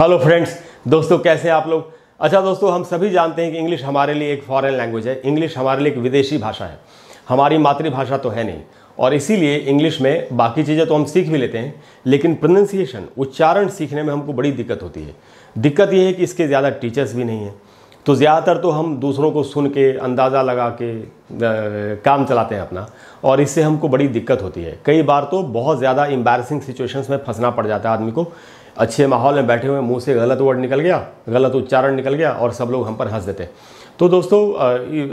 hello friends दोस्तों कैसे आप लोग अच्छा दोस्तों हम सभी जानते हैं कि इंग्लिश हमारे लिए एक फॉरेन लैंग्वेज है इंग्लिश हमारे लिए एक विदेशी भाषा है हमारी मातृभाषा तो है नहीं और इसीलिए इंग्लिश में बाकी चीज़ें तो हम सीख भी लेते हैं लेकिन प्रोनंसिएशन उच्चारण सीखने में हमको बड़ी दिक्कत होती है दिक्कत यह है कि इसके ज़्यादा टीचर्स भी नहीं हैं तो ज़्यादातर तो हम दूसरों को सुन के अंदाज़ा लगा के आ, काम चलाते हैं अपना और इससे हमको बड़ी दिक्कत होती है कई बार तो बहुत ज़्यादा एम्बेसिंग सिचुएशंस में फंसना पड़ जाता है आदमी को अच्छे माहौल में बैठे हुए मुंह से गलत वर्ड निकल गया गलत उच्चारण निकल गया और सब लोग हम पर हंस देते तो दोस्तों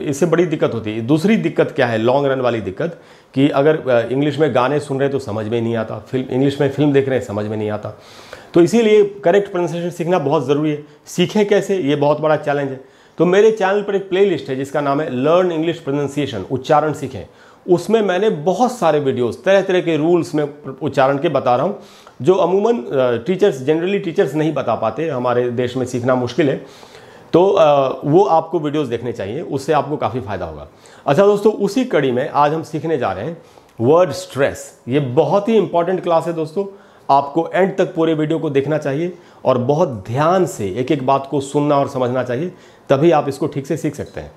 इससे बड़ी दिक्कत होती है दूसरी दिक्कत क्या है लॉन्ग रन वाली दिक्कत कि अगर इंग्लिश में गाने सुन रहे तो समझ में नहीं आता फिल्म इंग्लिश में फिल्म देख रहे हैं समझ में नहीं आता तो इसीलिए करेक्ट प्रोनाउंसिएशन सीखना बहुत ज़रूरी है सीखें कैसे ये बहुत बड़ा चैलेंज है तो मेरे चैनल पर एक प्लेलिस्ट है जिसका नाम है लर्न इंग्लिश प्रोनाउंसिएशन उच्चारण सीखें उसमें मैंने बहुत सारे वीडियोस तरह तरह के रूल्स में उच्चारण के बता रहा हूँ जो अमूमन टीचर्स जनरली टीचर्स नहीं बता पाते हमारे देश में सीखना मुश्किल है तो वो आपको वीडियोस देखने चाहिए उससे आपको काफ़ी फ़ायदा होगा अच्छा दोस्तों उसी कड़ी में आज हम सीखने जा रहे हैं वर्ड स्ट्रेस ये बहुत ही इंपॉर्टेंट क्लास है दोस्तों आपको एंड तक पूरे वीडियो को देखना चाहिए और बहुत ध्यान से एक एक बात को सुनना और समझना चाहिए तभी आप इसको ठीक से सीख सकते हैं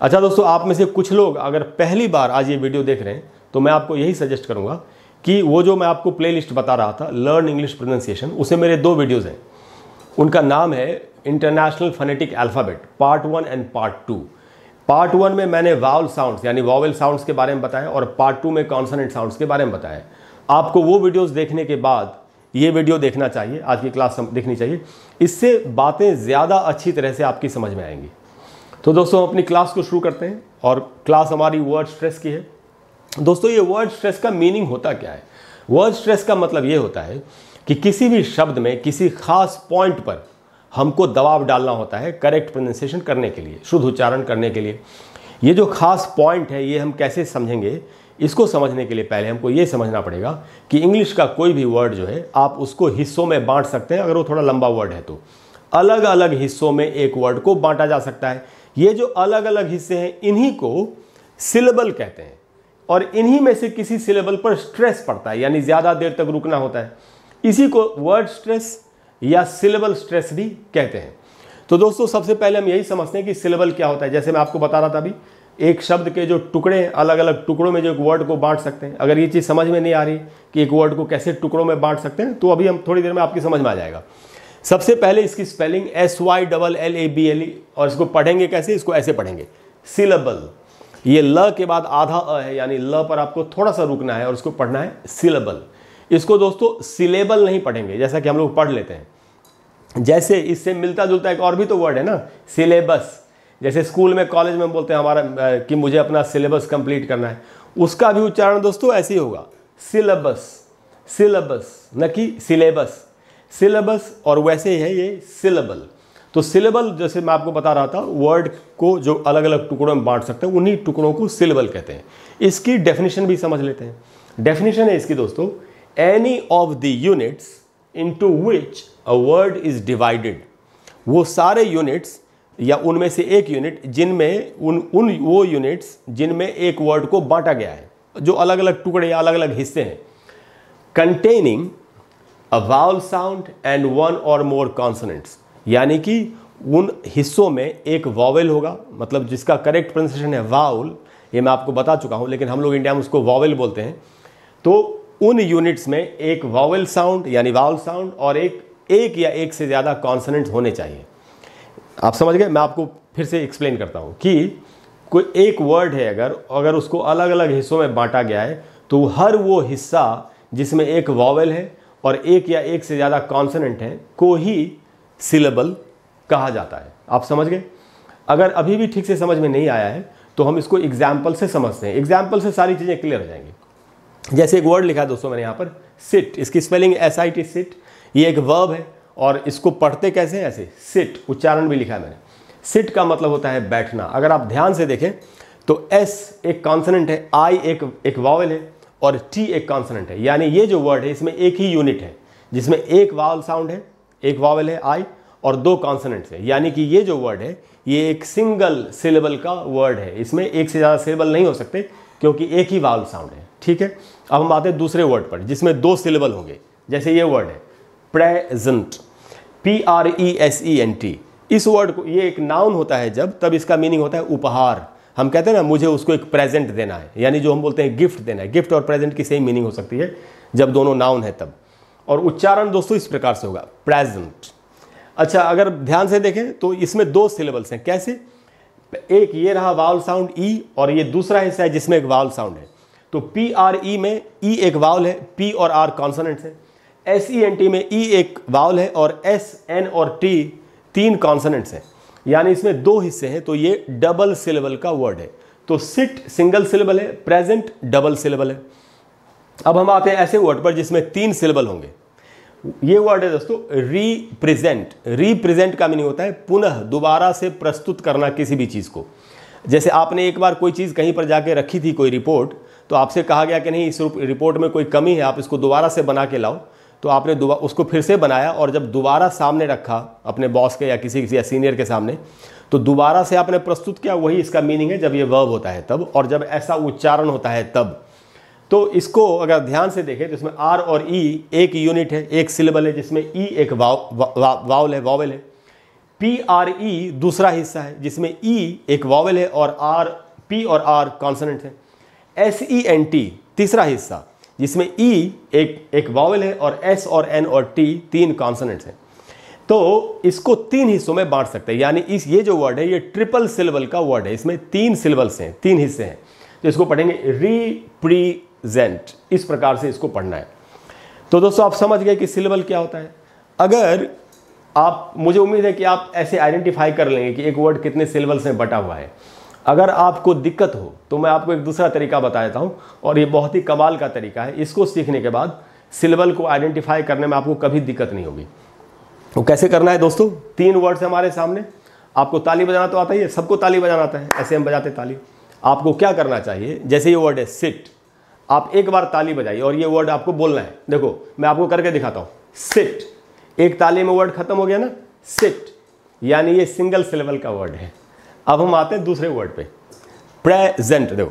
अच्छा दोस्तों आप में से कुछ लोग अगर पहली बार आज ये वीडियो देख रहे हैं तो मैं आपको यही सजेस्ट करूँगा कि वो जो मैं आपको प्लेलिस्ट बता रहा था लर्न इंग्लिश प्रोनाउंसिएशन उसे मेरे दो वीडियोज़ हैं उनका नाम है international phonetic alphabet part one and part two part one में मैंने वाउल साउंड्स यानी वावल साउंड्स के बारे में बताया और पार्ट टू में कॉन्सनेंट साउंड्स के बारे में बताया आपको वो वीडियोस देखने के बाद ये वीडियो देखना चाहिए आज की क्लास देखनी चाहिए इससे बातें ज़्यादा अच्छी तरह से आपकी समझ में आएंगी तो दोस्तों हम अपनी क्लास को शुरू करते हैं और क्लास हमारी वर्ड स्ट्रेस की है दोस्तों ये वर्ड स्ट्रेस का मीनिंग होता क्या है वर्ड स्ट्रेस का मतलब ये होता है कि किसी भी शब्द में किसी खास पॉइंट पर हमको दबाव डालना होता है करेक्ट प्रोनाउंसिएशन करने के लिए शुद्ध उच्चारण करने के लिए ये जो खास पॉइंट है ये हम कैसे समझेंगे इसको समझने के लिए पहले हमको ये समझना पड़ेगा कि इंग्लिश का कोई भी वर्ड जो है आप उसको हिस्सों में बांट सकते हैं अगर वो थोड़ा लंबा वर्ड है तो अलग अलग हिस्सों में एक वर्ड को बांटा जा सकता है ये जो अलग अलग हिस्से हैं इन्हीं को सिलेबल कहते हैं और इन्हीं में से किसी सिलेबल पर स्ट्रेस पड़ता है यानी ज़्यादा देर तक रुकना होता है इसी को वर्ड स्ट्रेस या सिलेबल स्ट्रेस भी कहते हैं तो दोस्तों सबसे पहले हम यही समझते हैं कि सिलेबल क्या होता है जैसे मैं आपको बता रहा था अभी एक शब्द के जो टुकड़े अलग अलग टुकड़ों में जो एक वर्ड को बांट सकते हैं अगर ये चीज़ समझ में नहीं आ रही कि एक वर्ड को कैसे टुकड़ों में बांट सकते हैं तो अभी हम थोड़ी देर में आपकी समझ में आ जाएगा सबसे पहले इसकी spelling S Y double L A B L E और इसको पढ़ेंगे कैसे इसको ऐसे पढ़ेंगे सिलेबल ये ल के बाद आधा अ है यानी ल पर आपको थोड़ा सा रुकना है और उसको पढ़ना है सिलेबल इसको दोस्तों सिलेबल नहीं पढ़ेंगे जैसा कि हम लोग पढ़ लेते हैं जैसे इससे मिलता जुलता एक और भी तो वर्ड है ना सिलेबस जैसे स्कूल में कॉलेज में बोलते हैं हमारा कि मुझे अपना सिलेबस कंप्लीट करना है उसका भी उच्चारण दोस्तों ऐसे ही होगा सिलेबस सिलेबस न कि सिलेबस सिलेबस और वैसे ही है ये सिलेबल तो सिलेबल जैसे मैं आपको बता रहा था वर्ड को जो अलग अलग टुकड़ों में बांट सकते हैं उन्हीं टुकड़ों को सिलेबल कहते हैं इसकी डेफिनेशन भी समझ लेते हैं डेफिनेशन है इसकी दोस्तों any of the units into which a word is divided वो सारे यूनिट्स या उनमें से एक यूनिट जिनमें उन उन वो यूनिट्स जिनमें एक वर्ड को बांटा गया है जो अलग अलग टुकड़े या अलग अलग हिस्से हैं containing a vowel sound and one और मोर कॉन्सनेंट्स यानी कि उन हिस्सों में एक वावेल होगा मतलब जिसका करेक्ट प्रोनाउंसिएशन है वाउल ये मैं आपको बता चुका हूँ लेकिन हम लोग इंडिया में उसको वॉवेल बोलते हैं तो उन यूनिट्स में एक वावेल साउंड यानी वाउल साउंड और एक एक या एक से ज़्यादा कॉन्सनेंट होने चाहिए आप समझ गए मैं आपको फिर से एक्सप्लेन करता हूँ कि कोई एक वर्ड है अगर अगर उसको अलग अलग हिस्सों में बांटा गया है तो हर वो हिस्सा जिसमें एक वॉवल है और एक या एक से ज़्यादा कॉन्सनेंट है को ही सिलेबल कहा जाता है आप समझ गए अगर अभी भी ठीक से समझ में नहीं आया है तो हम इसको एग्जाम्पल से समझते हैं एग्जाम्पल से सारी चीज़ें क्लियर हो जाएंगी जैसे एक वर्ड लिखा है दोस्तों मैंने यहाँ पर सिट इसकी spelling S I T sit ये एक वर्ब है और इसको पढ़ते कैसे हैं ऐसे सिट उच्चारण भी लिखा है मैंने सिट का मतलब होता है बैठना अगर आप ध्यान से देखें तो एस एक कॉन्सनेंट है आई एक एक वावल है और टी एक कॉन्सनेंट है यानी ये जो वर्ड है इसमें एक ही यूनिट है जिसमें एक वावल साउंड है एक वावल है आई और दो कॉन्सनेंट है यानी कि ये जो वर्ड है ये एक सिंगल सिलेबल का वर्ड है इसमें एक से ज़्यादा सिलेबल नहीं हो सकते क्योंकि एक ही वावल साउंड है ठीक है अब हम आते हैं दूसरे वर्ड पर जिसमें दो सिलेबल होंगे जैसे ये वर्ड है present P R E S E N T इस वर्ड को ये एक नाउन होता है जब तब इसका मीनिंग होता है उपहार हम कहते हैं ना मुझे उसको एक प्रेजेंट देना है यानी जो हम बोलते हैं गिफ्ट देना है गिफ्ट और प्रेजेंट की सेम मीनिंग हो सकती है जब दोनों नाउन है तब और उच्चारण दोस्तों इस प्रकार से होगा प्रेजेंट अच्छा अगर ध्यान से देखें तो इसमें दो सिलेबल्स हैं कैसे एक ये रहा वाउल साउंड ई और ये दूसरा हिस्सा है जिसमें एक वाउल साउंड है तो पी आर ई में ई e एक वाउल है पी और आर कॉन्सनेंट्स हैं एस ई एन टी में ई e एक वाउल है और एस एन और टी तीन कॉन्सनेंट्स हैं यानी इसमें दो हिस्से हैं तो ये डबल सिलेबल का वर्ड है तो सिट सिंगल सिलेबल है प्रेजेंट डबल सिलेबल है अब हम आते हैं ऐसे वर्ड पर जिसमें तीन सिलेबल होंगे ये वर्ड है दोस्तों रिप्रेजेंट रिप्रेजेंट का मीनिंग होता है पुनः दोबारा से प्रस्तुत करना किसी भी चीज़ को जैसे आपने एक बार कोई चीज़ कहीं पर जाके रखी थी कोई रिपोर्ट तो आपसे कहा गया कि नहीं इस रिपोर्ट में कोई कमी है आप इसको दोबारा से बना के लाओ तो आपने उसको फिर से बनाया और जब दोबारा सामने रखा अपने बॉस के या किसी किसी या सीनियर के सामने तो दोबारा से आपने प्रस्तुत किया वही इसका मीनिंग है जब ये वर्ब होता है तब और जब ऐसा उच्चारण होता है तब तो इसको अगर ध्यान से देखें तो इसमें आर और ई e एक यूनिट है एक सिलेबल है जिसमें ई e एक वाव वा, वावल है वावल है पी आर ई दूसरा हिस्सा है जिसमें ई e एक वावल है और आर पी और आर कॉन्सनेंट है एस ई एन टी तीसरा हिस्सा जिसमें ई एक एक वावल है और एस और एन और टी तीन कॉन्सनेंट्स हैं तो इसको तीन हिस्सों में बांट सकते हैं यानी इस ये जो वर्ड है ये ट्रिपल सिलेबल का वर्ड है इसमें तीन सिलेबल्स हैं तीन हिस्से हैं तो इसको पढ़ेंगे री प्री जेंट इस प्रकार से इसको पढ़ना है तो दोस्तों आप समझ गए कि सिलेबल क्या होता है अगर आप मुझे उम्मीद है कि आप ऐसे आइडेंटिफाई कर लेंगे कि एक वर्ड कितने सिलेबल्स में बटा हुआ है अगर आपको दिक्कत हो तो मैं आपको एक दूसरा तरीका बता देता हूँ और ये बहुत ही कमाल का तरीका है इसको सीखने के बाद सिलेबल को आइडेंटिफाई करने में आपको कभी दिक्कत नहीं होगी तो कैसे करना है दोस्तों तीन वर्ड्स हमारे सामने आपको ताली बजाना तो आता ही है सबको ताली बजाना आता है ऐसे हम बजाते ताली आपको क्या करना चाहिए जैसे ये वर्ड है सिट आप एक बार ताली बजाइए और ये वर्ड आपको बोलना है देखो मैं आपको करके दिखाता हूं सिट एक ताली में वर्ड खत्म हो गया ना सिट यानी ये सिंगल सिलेबल का वर्ड है अब हम आते हैं दूसरे वर्ड पे प्रेजेंट देखो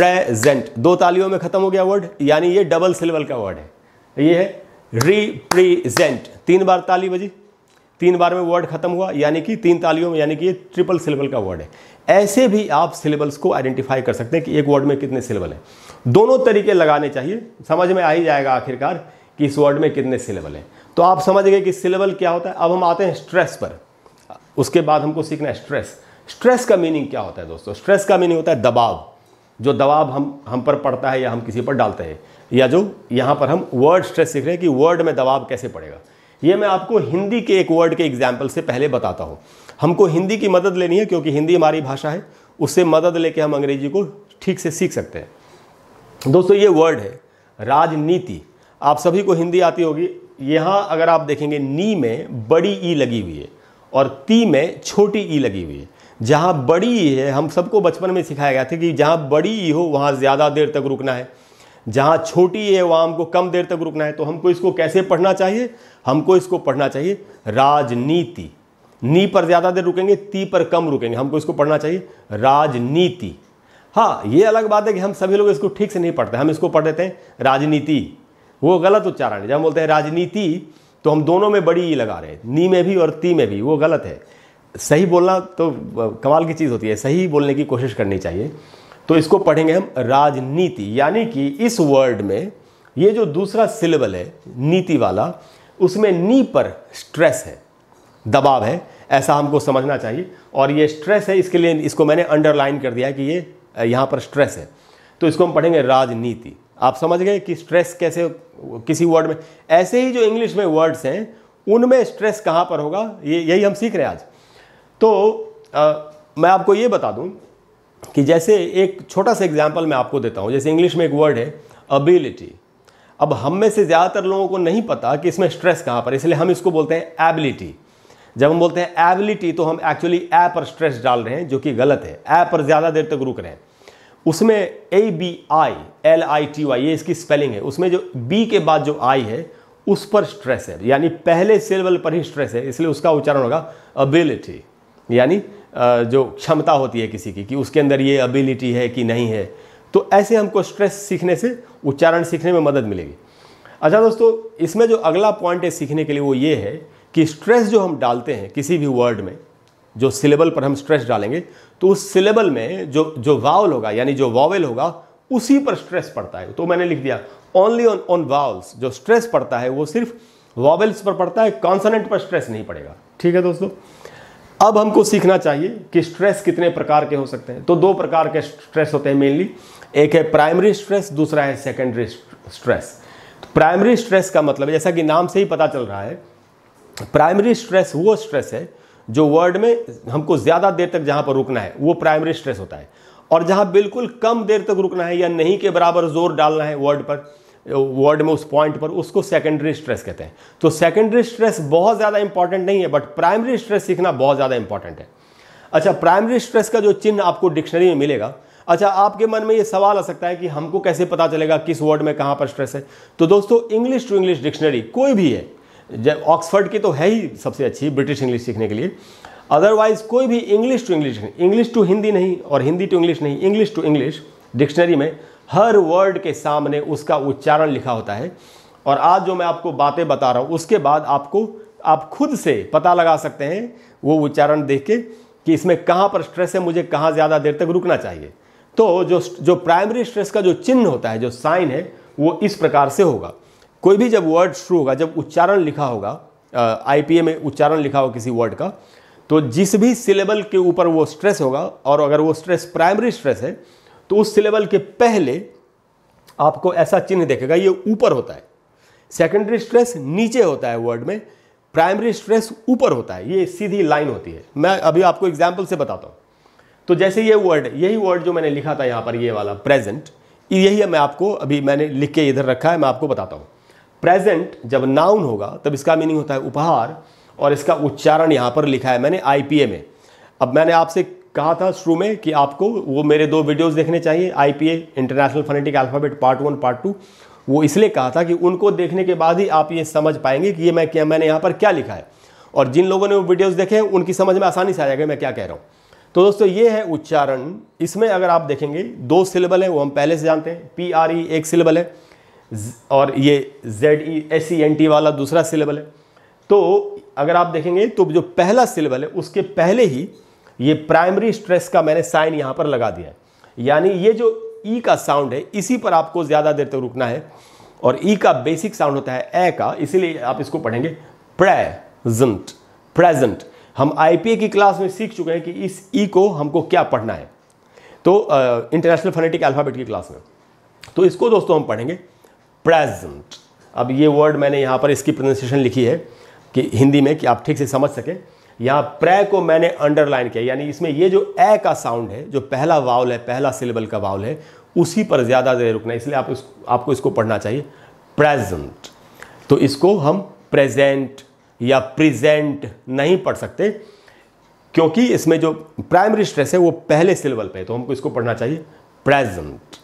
प्रेजेंट दो तालियों में खत्म हो गया वर्ड यानी ये डबल सिलेबल का वर्ड है ये है रिप्रेजेंट तीन बार ताली बजी तीन बार में वर्ड खत्म हुआ यानी कि तीन तालियों में यानी कि ये ट्रिपल सिलेबल का वर्ड है ऐसे भी आप सिलेबल्स को आइडेंटिफाई कर सकते हैं कि एक वर्ड में कितने सिलेबल हैं दोनों तरीके लगाने चाहिए समझ में आ ही जाएगा आखिरकार कि इस वर्ड में कितने सिलेबल हैं तो आप समझ गए कि सिलेबल क्या होता है अब हम आते हैं स्ट्रेस पर उसके बाद हमको सीखना है स्ट्रेस स्ट्रेस का मीनिंग क्या होता है दोस्तों स्ट्रेस का मीनिंग होता है दबाव जो दबाव हम हम पर पड़ता है या हम किसी पर डालते हैं या जो यहाँ पर हम वर्ड स्ट्रेस सीख रहे हैं कि वर्ड में दबाव कैसे पड़ेगा ये मैं आपको हिंदी के एक वर्ड के एग्जाम्पल से पहले बताता हूँ हमको हिंदी की मदद लेनी है क्योंकि हिंदी हमारी भाषा है उससे मदद लेके हम अंग्रेजी को ठीक से सीख सकते हैं दोस्तों ये वर्ड है राजनीति आप सभी को हिंदी आती होगी यहाँ अगर आप देखेंगे नी में बड़ी ई लगी हुई है और ती में छोटी ई लगी हुई है जहाँ बड़ी ई है हम सबको बचपन में सिखाया गया था कि जहाँ बड़ी ई हो वहाँ ज़्यादा देर तक रुकना है जहाँ छोटी ई है वहाँ हमको कम देर तक रुकना है तो हमको इसको कैसे पढ़ना चाहिए हमको इसको पढ़ना चाहिए राजनीति नी पर ज़्यादा देर रुकेंगे ती पर कम रुकेंगे हमको इसको पढ़ना चाहिए राजनीति हाँ ये अलग बात है कि हम सभी लोग इसको ठीक से नहीं पढ़ते हम इसको पढ़ देते हैं राजनीति वो गलत उच्चारण है जब हम बोलते हैं राजनीति तो हम दोनों में बड़ी ई लगा रहे हैं नी में भी और ती में भी वो गलत है सही बोलना तो कमाल की चीज़ होती है सही बोलने की कोशिश करनी चाहिए तो इसको पढ़ेंगे हम राजनीति यानी कि इस वर्ड में ये जो दूसरा सिलेबल है नीति वाला उसमें नी पर स्ट्रेस है दबाव है ऐसा हमको समझना चाहिए और ये स्ट्रेस है इसके लिए इसको मैंने अंडरलाइन कर दिया है कि ये यहाँ पर स्ट्रेस है तो इसको हम पढ़ेंगे राजनीति आप समझ गए कि स्ट्रेस कैसे किसी वर्ड में ऐसे ही जो इंग्लिश में वर्ड्स हैं उनमें स्ट्रेस कहाँ पर होगा ये यही हम सीख रहे हैं आज तो आ, मैं आपको ये बता दूं कि जैसे एक छोटा सा एग्जाम्पल मैं आपको देता हूँ जैसे इंग्लिश में एक वर्ड है अबिलिटी अब हम में से ज़्यादातर लोगों को नहीं पता कि इसमें स्ट्रेस कहाँ पर इसलिए हम इसको बोलते हैं एबिलिटी जब हम बोलते हैं एबिलिटी तो हम एक्चुअली ए पर स्ट्रेस डाल रहे हैं जो कि गलत है ऐ पर ज़्यादा देर तक रुक रहे हैं उसमें A B I L I T Y ये इसकी स्पेलिंग है उसमें जो बी के बाद जो आई है उस पर स्ट्रेस है यानी पहले सिलेबल पर ही स्ट्रेस है इसलिए उसका उच्चारण होगा अबिलिटी यानी जो क्षमता होती है किसी की कि उसके अंदर ये अबिलिटी है कि नहीं है तो ऐसे हमको स्ट्रेस सीखने से उच्चारण सीखने में मदद मिलेगी अच्छा दोस्तों इसमें जो अगला पॉइंट है सीखने के लिए वो ये है कि स्ट्रेस जो हम डालते हैं किसी भी वर्ड में जो सिलेबल पर हम स्ट्रेस डालेंगे तो उस सिलेबल में जो जो वावल होगा यानी जो वावेल होगा उसी पर स्ट्रेस पड़ता है तो मैंने लिख दिया ओनली ऑन ऑन वावल्स जो स्ट्रेस पड़ता है वो सिर्फ वावेल्स पर पड़ता है कॉन्सनेंट पर स्ट्रेस नहीं पड़ेगा ठीक है दोस्तों अब हमको सीखना चाहिए कि स्ट्रेस कितने प्रकार के हो सकते हैं तो दो प्रकार के स्ट्रेस होते हैं मेनली एक है प्राइमरी स्ट्रेस दूसरा है सेकेंडरी स्ट्रेस तो प्राइमरी स्ट्रेस का मतलब जैसा कि नाम से ही पता चल रहा है प्राइमरी स्ट्रेस वो स्ट्रेस है जो वर्ड में हमको ज़्यादा देर तक जहाँ पर रुकना है वो प्राइमरी स्ट्रेस होता है और जहाँ बिल्कुल कम देर तक रुकना है या नहीं के बराबर जोर डालना है वर्ड पर वर्ड में उस पॉइंट पर उसको सेकेंडरी स्ट्रेस कहते हैं तो सेकेंडरी स्ट्रेस बहुत ज़्यादा इंपॉर्टेंट नहीं है बट प्राइमरी स्ट्रेस सीखना बहुत ज़्यादा इंपॉर्टेंट है अच्छा प्राइमरी स्ट्रेस का जो चिन्ह आपको डिक्शनरी में मिलेगा अच्छा आपके मन में ये सवाल आ सकता है कि हमको कैसे पता चलेगा किस वर्ड में कहाँ पर स्ट्रेस है तो दोस्तों इंग्लिश टू इंग्लिश डिक्शनरी कोई भी है जब ऑक्सफर्ड की तो है ही सबसे अच्छी ब्रिटिश इंग्लिश सीखने के लिए अदरवाइज कोई भी English to English English to Hindi नहीं और हिंदी टू इंग्लिश नहीं इंग्लिश टू इंग्लिश डिक्शनरी में हर वर्ड के सामने उसका उच्चारण लिखा होता है और आज जो मैं आपको बातें बता रहा हूँ उसके बाद आपको आप खुद से पता लगा सकते हैं वो उच्चारण देख के कि इसमें कहाँ पर स्ट्रेस है मुझे कहाँ ज़्यादा देर तक रुकना चाहिए तो जो जो प्राइमरी स्ट्रेस का जो चिन्ह होता है जो साइन है वो इस प्रकार से होगा कोई भी जब वर्ड शुरू होगा जब उच्चारण लिखा होगा आईपीए में उच्चारण लिखा हो किसी वर्ड का तो जिस भी सिलेबल के ऊपर वो स्ट्रेस होगा और अगर वो स्ट्रेस प्राइमरी स्ट्रेस है तो उस सिलेबल के पहले आपको ऐसा चिन्ह देखेगा ये ऊपर होता है सेकेंडरी स्ट्रेस नीचे होता है वर्ड में प्राइमरी स्ट्रेस ऊपर होता है ये सीधी लाइन होती है मैं अभी आपको एग्जाम्पल से बताता हूँ तो जैसे ये वर्ड यही वर्ड जो मैंने लिखा था यहाँ पर ये वाला प्रेजेंट यही है मैं आपको अभी मैंने लिख के इधर रखा है मैं आपको बताता हूँ प्रेजेंट जब नाउन होगा तब इसका मीनिंग होता है उपहार और इसका उच्चारण यहाँ पर लिखा है मैंने आई में अब मैंने आपसे कहा था शुरू में कि आपको वो मेरे दो वीडियोस देखने चाहिए a international phonetic alphabet part one part two वो इसलिए कहा था कि उनको देखने के बाद ही आप ये समझ पाएंगे कि ये मैं क्या मैंने यहाँ पर क्या लिखा है और जिन लोगों ने वो वीडियोज़ देखे हैं उनकी समझ में आसानी से आ जाएगा मैं क्या कह रहा हूँ तो दोस्तों ये है उच्चारण इसमें अगर आप देखेंगे दो सिलेबल है वो हम पहले से जानते हैं पी आर ई एक सिलेबल है और ये Z E S C N T वाला दूसरा सिलेबल है तो अगर आप देखेंगे तो जो पहला सिलेबल है उसके पहले ही ये प्राइमरी स्ट्रेस का मैंने साइन यहाँ पर लगा दिया है यानी ये जो ई e का साउंड है इसी पर आपको ज़्यादा देर तक रुकना है और ई e का बेसिक साउंड होता है ए का इसीलिए आप इसको पढ़ेंगे प्रेजेंट प्रेजेंट हम आईपीए की क्लास में सीख चुके हैं कि इस ई e को हमको क्या पढ़ना है तो इंटरनेशनल फोनेटिक अल्फ़ाबेट की क्लास में तो इसको दोस्तों हम पढ़ेंगे प्रेजेंट अब ये वर्ड मैंने यहाँ पर इसकी प्रोनाउंसिएशन लिखी है कि हिंदी में कि आप ठीक से समझ सकें यहाँ प्रे को मैंने अंडरलाइन किया यानी इसमें ये जो ए का साउंड है जो पहला वाउल है पहला सिलेबल का वाउल है उसी पर ज़्यादा देर रुकना है इसलिए आप इस, आपको इसको पढ़ना चाहिए प्रेजेंट तो इसको हम प्रेजेंट या प्रेजेंट नहीं पढ़ सकते क्योंकि इसमें जो प्राइमरी स्ट्रेस है वो पहले सिलेबल पे है तो हमको इसको पढ़ना चाहिए प्रेजेंट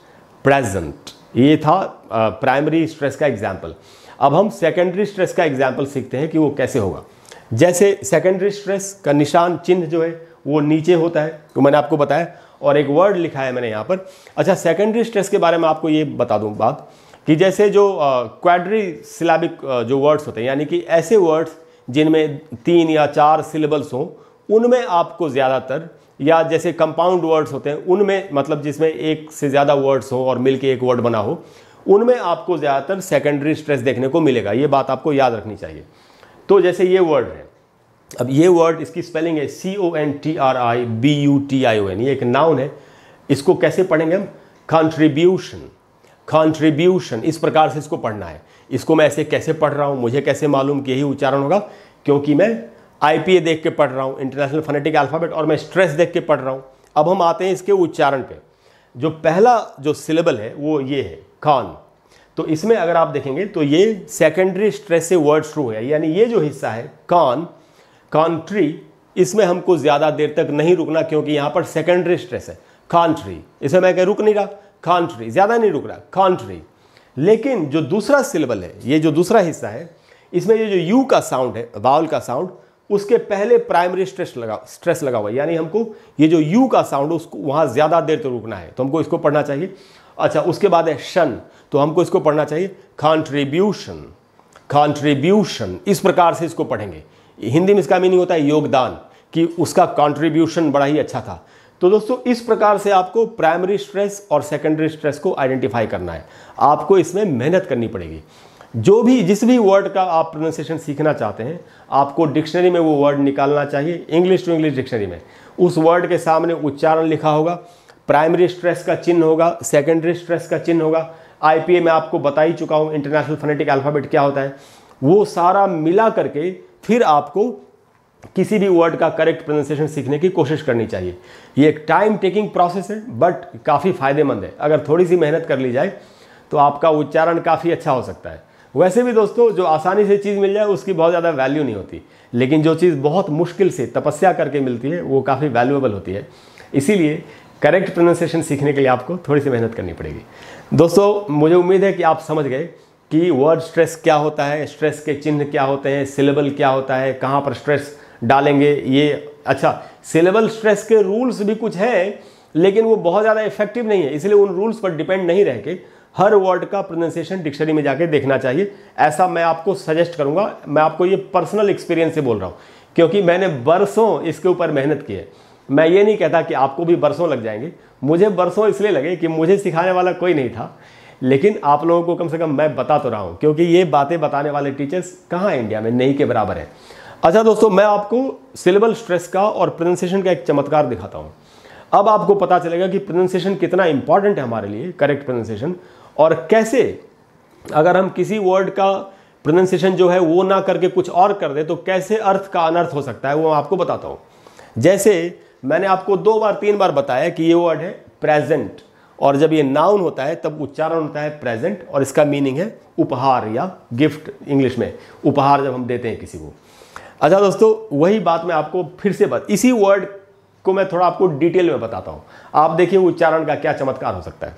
प्रेजेंट ये था प्राइमरी स्ट्रेस का एग्जाम्पल अब हम सेकेंडरी स्ट्रेस का एग्जाम्पल सीखते हैं कि वो कैसे होगा जैसे सेकेंडरी स्ट्रेस का निशान चिन्ह जो है वो नीचे होता है तो मैंने आपको बताया और एक वर्ड लिखा है मैंने यहाँ पर अच्छा सेकेंडरी स्ट्रेस के बारे में आपको ये बता दूँ बात कि जैसे जो क्वाड्री सिलाबिक जो वर्ड्स होते हैं यानी कि ऐसे वर्ड्स जिनमें तीन या चार सिलेबल्स हों उनमें आपको ज़्यादातर या जैसे कंपाउंड वर्ड्स होते हैं उनमें मतलब जिसमें एक से ज़्यादा वर्ड्स हो और मिलके एक वर्ड बना हो उनमें आपको ज़्यादातर सेकेंडरी स्ट्रेस देखने को मिलेगा ये बात आपको याद रखनी चाहिए तो जैसे ये वर्ड है अब ये वर्ड इसकी स्पेलिंग है C O N T R I B U T I O N ये एक नाउन है इसको कैसे पढ़ेंगे हम कॉन्ट्रीब्यूशन कॉन्ट्रीब्यूशन इस प्रकार से इसको पढ़ना है इसको मैं ऐसे कैसे पढ़ रहा हूँ मुझे कैसे मालूम कि यही उच्चारण होगा क्योंकि मैं आईपीए देख के पढ़ रहा हूँ इंटरनेशनल फोनेटिक अल्फ़ाबेट और मैं स्ट्रेस देख के पढ़ रहा हूँ अब हम आते हैं इसके उच्चारण पे जो पहला जो सिलेबल है वो ये है खान तो इसमें अगर आप देखेंगे तो ये सेकेंडरी स्ट्रेस से वर्ड शुरू है यानी ये जो हिस्सा है कान कान्ट्री इसमें हमको ज़्यादा देर तक नहीं रुकना क्योंकि यहाँ पर सेकेंडरी स्ट्रेस है कान्ट्री इसमें मैं कह रुक नहीं रहा कान्ट्री ज़्यादा नहीं रुक रहा कान्ट्री लेकिन जो दूसरा सिलेबल है ये जो दूसरा हिस्सा है इसमें ये जो यू का साउंड है वाउल का साउंड उसके पहले प्राइमरी स्ट्रेस लगा स्ट्रेस लगा हुआ है यानी हमको ये जो यू का साउंड उसको वहाँ ज़्यादा देर तक रुकना है तो हमको इसको पढ़ना चाहिए अच्छा उसके बाद है शन तो हमको इसको पढ़ना चाहिए कॉन्ट्रीब्यूशन कॉन्ट्रीब्यूशन इस प्रकार से इसको पढ़ेंगे हिंदी में इसका मीनिंग होता है योगदान कि उसका कॉन्ट्रीब्यूशन बड़ा ही अच्छा था तो दोस्तों इस प्रकार से आपको प्राइमरी स्ट्रेस और सेकेंडरी स्ट्रेस को आइडेंटिफाई करना है आपको इसमें मेहनत करनी पड़ेगी जो भी जिस भी वर्ड का आप प्रोनाउंसिएशन सीखना चाहते हैं आपको डिक्शनरी में वो वर्ड निकालना चाहिए इंग्लिश टू इंग्लिश डिक्शनरी में उस वर्ड के सामने उच्चारण लिखा होगा प्राइमरी स्ट्रेस का चिन्ह होगा सेकेंडरी स्ट्रेस का चिन्ह होगा आई में आपको बता ही चुका हूँ इंटरनेशनल फोनेटिक अल्फ़ाबेट क्या होता है वो सारा मिला करके फिर आपको किसी भी वर्ड का करेक्ट प्रोनाउंसिएशन सीखने की कोशिश करनी चाहिए ये एक टाइम टेकिंग प्रोसेस है बट काफ़ी फायदेमंद है अगर थोड़ी सी मेहनत कर ली जाए तो आपका उच्चारण काफ़ी अच्छा हो सकता है वैसे भी दोस्तों जो आसानी से चीज़ मिल जाए उसकी बहुत ज़्यादा वैल्यू नहीं होती लेकिन जो चीज़ बहुत मुश्किल से तपस्या करके मिलती है वो काफ़ी वैल्यूएबल होती है इसीलिए करेक्ट प्रोनाउंसिएशन सीखने के लिए आपको थोड़ी सी मेहनत करनी पड़ेगी दोस्तों मुझे उम्मीद है कि आप समझ गए कि वर्ड स्ट्रेस क्या होता है स्ट्रेस के चिन्ह क्या होते हैं सिलेबल क्या होता है कहाँ पर स्ट्रेस डालेंगे ये अच्छा सिलेबल स्ट्रेस के रूल्स भी कुछ हैं लेकिन वो बहुत ज़्यादा इफेक्टिव नहीं है इसलिए उन रूल्स पर डिपेंड नहीं रह के हर वर्ड का प्रोनाउंसिएशन डिक्शनरी में जाके देखना चाहिए ऐसा मैं आपको सजेस्ट करूंगा मैं आपको ये पर्सनल एक्सपीरियंस से बोल रहा हूँ क्योंकि मैंने बरसों इसके ऊपर मेहनत की है मैं ये नहीं कहता कि आपको भी बरसों लग जाएंगे मुझे बरसों इसलिए लगे कि मुझे सिखाने वाला कोई नहीं था लेकिन आप लोगों को कम से कम मैं बता तो रहा हूँ क्योंकि ये बातें बताने वाले टीचर्स कहाँ इंडिया में नहीं के बराबर है अच्छा दोस्तों मैं आपको सिलेबल स्ट्रेस का और प्रोनाउंसिएशन का एक चमत्कार दिखाता हूँ अब आपको पता चलेगा कि प्रोनाउंसिएशन कितना इंपॉर्टेंट है हमारे लिए करेक्ट प्रोनाउंसिएशन और कैसे अगर हम किसी वर्ड का प्रोनाउंसिएशन जो है वो ना करके कुछ और कर दे तो कैसे अर्थ का अनर्थ हो सकता है वो मैं आपको बताता हूँ जैसे मैंने आपको दो बार तीन बार बताया कि ये वर्ड है प्रेजेंट और जब ये नाउन होता है तब उच्चारण होता है प्रेजेंट और इसका मीनिंग है उपहार या गिफ्ट इंग्लिश में उपहार जब हम देते हैं किसी को अच्छा दोस्तों वही बात मैं आपको फिर से बता इसी वर्ड को मैं थोड़ा आपको डिटेल में बताता हूँ आप देखिए उच्चारण का क्या चमत्कार हो सकता है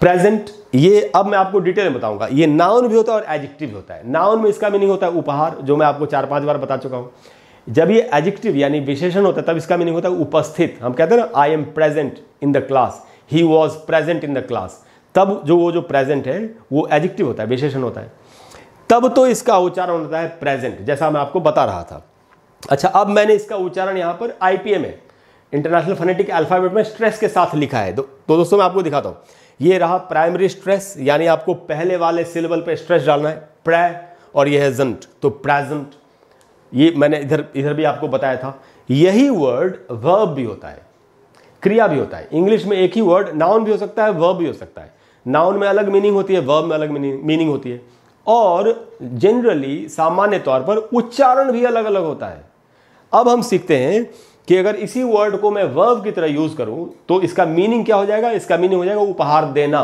प्रेजेंट ये अब मैं आपको डिटेल में बताऊंगा ये नाउन भी होता है और एजिक्टिव भी होता है नाउन में इसका मीनिंग होता है उपहार जो मैं आपको चार पांच बार बता चुका हूं जब ये एजिक्टिव यानी विशेषण होता है तब इसका मीनिंग होता है उपस्थित हम कहते हैं ना I am present in the class he was present in the class तब जो वो जो प्रेजेंट है वो एजिक्टिव होता है विशेषण होता है तब तो इसका उच्चारण होता है प्रेजेंट जैसा मैं आपको बता रहा था अच्छा अब मैंने इसका उच्चारण यहाँ पर आई में इंटरनेशनल फोनेटिक अल्फ़ाबेट में स्ट्रेस के साथ लिखा है तो दोस्तों मैं आपको दिखाता हूँ ये रहा प्राइमरी स्ट्रेस यानी आपको पहले वाले सिलेबल पे स्ट्रेस डालना है प्रे और यह है जंट तो प्रेजेंट ये मैंने इधर इधर भी आपको बताया था यही वर्ड वर्ब भी होता है क्रिया भी होता है इंग्लिश में एक ही वर्ड नाउन भी हो सकता है वर्ब भी हो सकता है नाउन में अलग मीनिंग होती है वर्ब में अलग मीनिंग होती है और जनरली सामान्य तौर पर उच्चारण भी अलग अलग होता है अब हम सीखते हैं कि अगर इसी वर्ड को मैं वर्ब की तरह यूज करूं तो इसका मीनिंग क्या हो जाएगा इसका मीनिंग हो जाएगा उपहार देना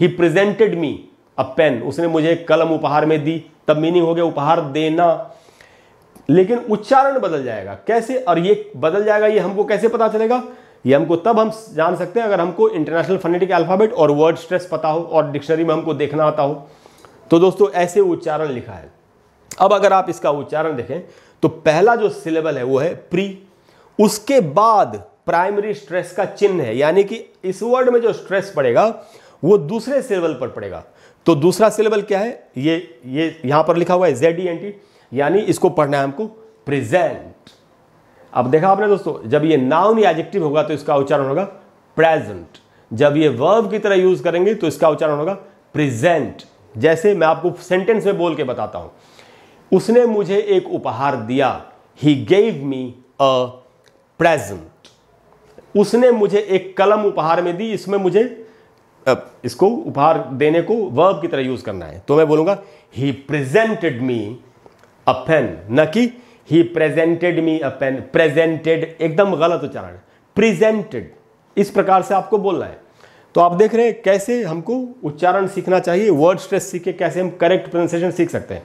ही प्रेजेंटेड मी अ पेन उसने मुझे कलम उपहार में दी तब मीनिंग हो गया उपहार देना लेकिन उच्चारण बदल जाएगा कैसे और ये बदल जाएगा ये हमको कैसे पता चलेगा ये हमको तब हम जान सकते हैं अगर हमको इंटरनेशनल फनेटिक अल्फाबेट और वर्ड स्ट्रेस पता हो और डिक्शनरी में हमको देखना आता हो तो दोस्तों ऐसे उच्चारण लिखा है अब अगर आप इसका उच्चारण देखें तो पहला जो सिलेबल है वो है प्री उसके बाद प्राइमरी स्ट्रेस का चिन्ह है यानी कि इस वर्ड में जो स्ट्रेस पड़ेगा वो दूसरे सिलेबल पर पड़ेगा तो दूसरा सिलेबल क्या है ये ये यहां पर लिखा हुआ है जेड एन टी यानी इसको पढ़ना है हमको प्रेजेंट अब देखा आपने दोस्तों जब ये नाउन या एडजेक्टिव होगा तो इसका उच्चारण होगा प्रेजेंट जब ये वर्ब की तरह यूज करेंगे तो इसका उच्चारण होगा प्रेजेंट जैसे मैं आपको सेंटेंस में बोल के बताता हूं उसने मुझे एक उपहार दिया he gave me a present उसने मुझे एक कलम उपहार में दी इसमें मुझे इसको उपहार देने को वर्ब की तरह यूज करना है तो मैं बोलूंगा ही प्रेजेंटेड मी अ पेन न कि he presented me a pen presented एकदम गलत उच्चारण प्रेजेंटेड इस प्रकार से आपको बोलना है तो आप देख रहे हैं कैसे हमको उच्चारण सीखना चाहिए वर्ड स्ट्रेस सीख के कैसे हम करेक्ट प्रोनाउंसिएशन सीख सकते हैं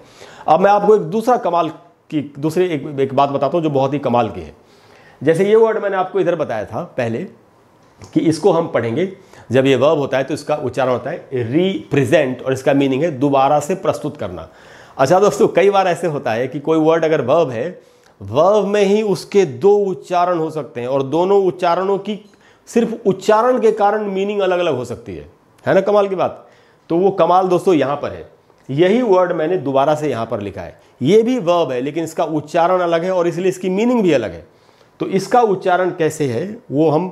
अब मैं आपको एक दूसरा कमाल की दूसरी एक, एक बात बताता हूँ जो बहुत ही कमाल की है जैसे ये वर्ड मैंने आपको इधर बताया था पहले कि इसको हम पढ़ेंगे जब ये वर्ब होता है तो इसका उच्चारण होता है रिप्रेजेंट और इसका मीनिंग है दोबारा से प्रस्तुत करना अच्छा दोस्तों कई बार ऐसे होता है कि कोई वर्ड अगर वर्ब है वर्ब में ही उसके दो उच्चारण हो सकते हैं और दोनों उच्चारणों की सिर्फ उच्चारण के कारण मीनिंग अलग अलग हो सकती है है ना कमाल की बात तो वो कमाल दोस्तों यहाँ पर है यही वर्ड मैंने दोबारा से यहाँ पर लिखा है ये भी वर्ब है लेकिन इसका उच्चारण अलग है और इसलिए इसकी मीनिंग भी अलग है तो इसका उच्चारण कैसे है वो हम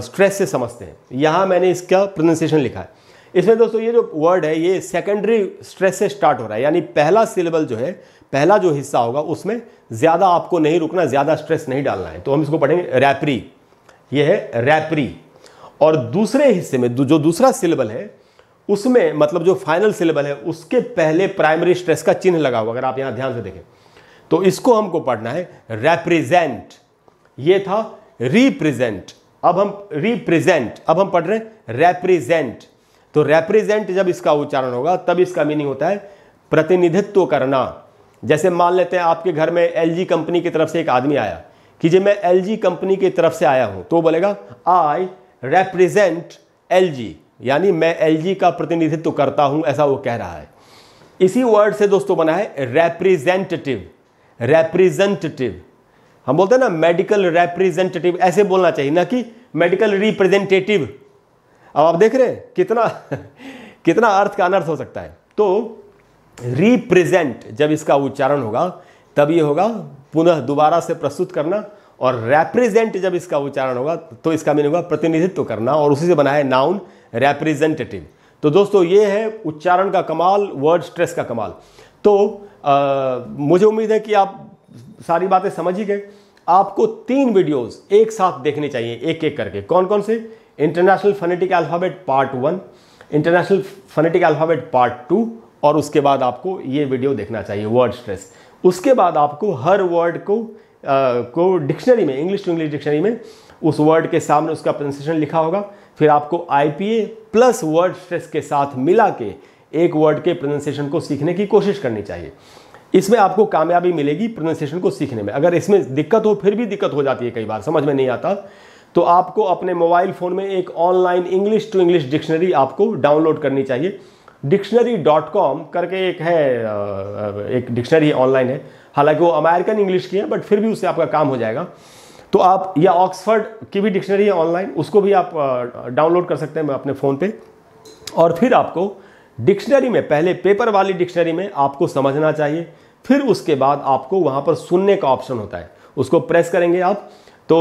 स्ट्रेस से समझते हैं यहाँ मैंने इसका प्रोनाउंसिएशन लिखा है इसमें दोस्तों ये जो वर्ड है ये सेकेंडरी स्ट्रेस से स्टार्ट हो रहा है यानी पहला सिलेबल जो है पहला जो हिस्सा होगा उसमें ज़्यादा आपको नहीं रुकना ज़्यादा स्ट्रेस नहीं डालना है तो हम इसको पढ़ेंगे रैपरी ये है रैपरी और दूसरे हिस्से में जो दूसरा सिलेबल है उसमें मतलब जो फाइनल सिलेबल है उसके पहले प्राइमरी स्ट्रेस का चिन्ह लगा हुआ अगर आप यहाँ ध्यान से देखें तो इसको हमको पढ़ना है रेप्रेजेंट ये था रिप्रेजेंट अब हम रिप्रेजेंट अब हम पढ़ रहे हैं रेप्रेजेंट तो रेप्रेजेंट जब इसका उच्चारण होगा तब इसका मीनिंग होता है प्रतिनिधित्व करना जैसे मान लेते हैं आपके घर में एल कंपनी की तरफ से एक आदमी आया कि जी मैं एल कंपनी की तरफ से आया हूं तो बोलेगा आई रेप्रेजेंट एल यानी मैं एल का प्रतिनिधित्व करता हूं ऐसा वो कह रहा है इसी वर्ड से दोस्तों बना है रेप्रेजेंटेटिव रेप्रेजेंटेटिव हम बोलते हैं ना मेडिकल रिप्रेजेंटेटिव ऐसे बोलना चाहिए ना कि मेडिकल रिप्रेजेंटेटिव अब आप देख रहे हैं कितना कितना अर्थ का अनर्थ हो सकता है तो रिप्रेजेंट जब इसका उच्चारण होगा तब ये होगा पुनः दोबारा से प्रस्तुत करना और रेप्रेजेंट जब इसका उच्चारण होगा तो इसका मीनिंग होगा प्रतिनिधित्व करना और उसी से बना है नाउन रेप्रेजेंटेटिव तो दोस्तों ये है उच्चारण का कमाल वर्ड स्ट्रेस का कमाल तो आ, मुझे उम्मीद है कि आप सारी बातें समझ ही गए आपको तीन वीडियोस एक साथ देखने चाहिए एक एक करके कौन कौन से international phonetic alphabet part one international phonetic alphabet part two और उसके बाद आपको ये वीडियो देखना चाहिए वर्ड स्ट्रेस उसके बाद आपको हर वर्ड को आ, को डिक्शनरी में इंग्लिश टू इंग्लिश डिक्शनरी में उस वर्ड के सामने उसका प्रोनसेशन लिखा होगा फिर आपको आई प्लस वर्ड स्ट्रेस के साथ मिला के एक वर्ड के प्रोनाउंसिएशन को सीखने की कोशिश करनी चाहिए इसमें आपको कामयाबी मिलेगी प्रोनाउंसिएशन को सीखने में अगर इसमें दिक्कत हो फिर भी दिक्कत हो जाती है कई बार समझ में नहीं आता तो आपको अपने मोबाइल फ़ोन में एक online English to English dictionary आपको डाउनलोड करनी चाहिए डिक्शनरी डॉट कॉम करके एक है एक डिक्शनरी ऑनलाइन है हालांकि वो अमेरिकन इंग्लिश की है बट फिर भी उससे आपका काम हो जाएगा तो आप या ऑक्सफर्ड की भी डिक्शनरी है ऑनलाइन उसको भी आप डाउनलोड कर सकते हैं अपने फ़ोन पे और फिर आपको डिक्शनरी में पहले पेपर वाली डिक्शनरी में आपको समझना चाहिए फिर उसके बाद आपको वहाँ पर सुनने का ऑप्शन होता है उसको प्रेस करेंगे आप तो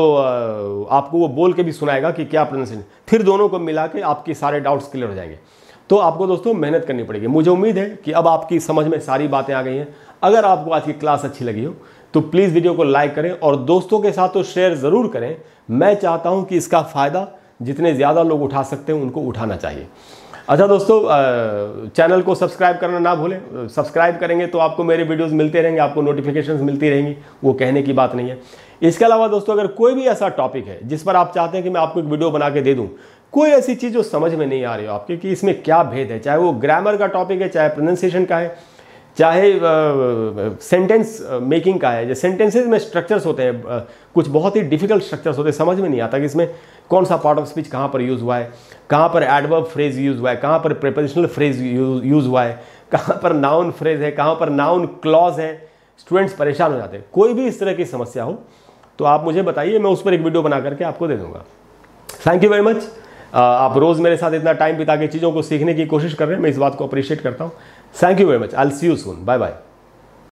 आपको वो बोल के भी सुनाएगा कि क्या प्रोनाउंसिएशन फिर दोनों को मिला के आपके सारे डाउट्स क्लियर हो जाएंगे तो आपको दोस्तों मेहनत करनी पड़ेगी मुझे उम्मीद है कि अब आपकी समझ में सारी बातें आ गई हैं अगर आपको आज की क्लास अच्छी लगी हो तो प्लीज़ वीडियो को लाइक करें और दोस्तों के साथ तो शेयर ज़रूर करें मैं चाहता हूँ कि इसका फ़ायदा जितने ज़्यादा लोग उठा सकते हैं उनको उठाना चाहिए अच्छा दोस्तों चैनल को सब्सक्राइब करना ना भूलें सब्सक्राइब करेंगे तो आपको मेरे वीडियोस मिलते रहेंगे आपको नोटिफिकेशंस मिलती रहेंगी वो कहने की बात नहीं है इसके अलावा दोस्तों अगर कोई भी ऐसा टॉपिक है जिस पर आप चाहते हैं कि मैं आपको एक वीडियो बना के दे दूँ कोई ऐसी चीज़ जो समझ में नहीं आ रही हो आपकी कि इसमें क्या भेद है चाहे वो ग्रामर का टॉपिक है चाहे प्रोनंसिएशन का है चाहे सेंटेंस मेकिंग का है जैसे सेंटेंसेज में स्ट्रक्चर्स होते हैं कुछ बहुत ही डिफिकल्ट स्ट्रक्चर्स होते हैं समझ में नहीं आता कि इसमें कौन सा पार्ट ऑफ स्पीच कहाँ पर यूज़ हुआ है कहाँ पर एडवर्ब फ्रेज यूज़ हुआ है कहाँ पर प्रिपोजिशनल फ्रेज यूज़ हुआ है कहाँ पर नाउन फ्रेज है कहाँ पर नाउन क्लॉज है स्टूडेंट्स परेशान हो जाते हैं कोई भी इस तरह की समस्या हो तो आप मुझे बताइए मैं उस पर एक वीडियो बना करके आपको दे दूंगा थैंक यू वेरी मच आप रोज़ मेरे साथ इतना टाइम बिता के चीज़ों को सीखने की कोशिश कर रहे हैं मैं इस बात को अप्रिशिएट करता हूँ thank you very much I see you soon bye bye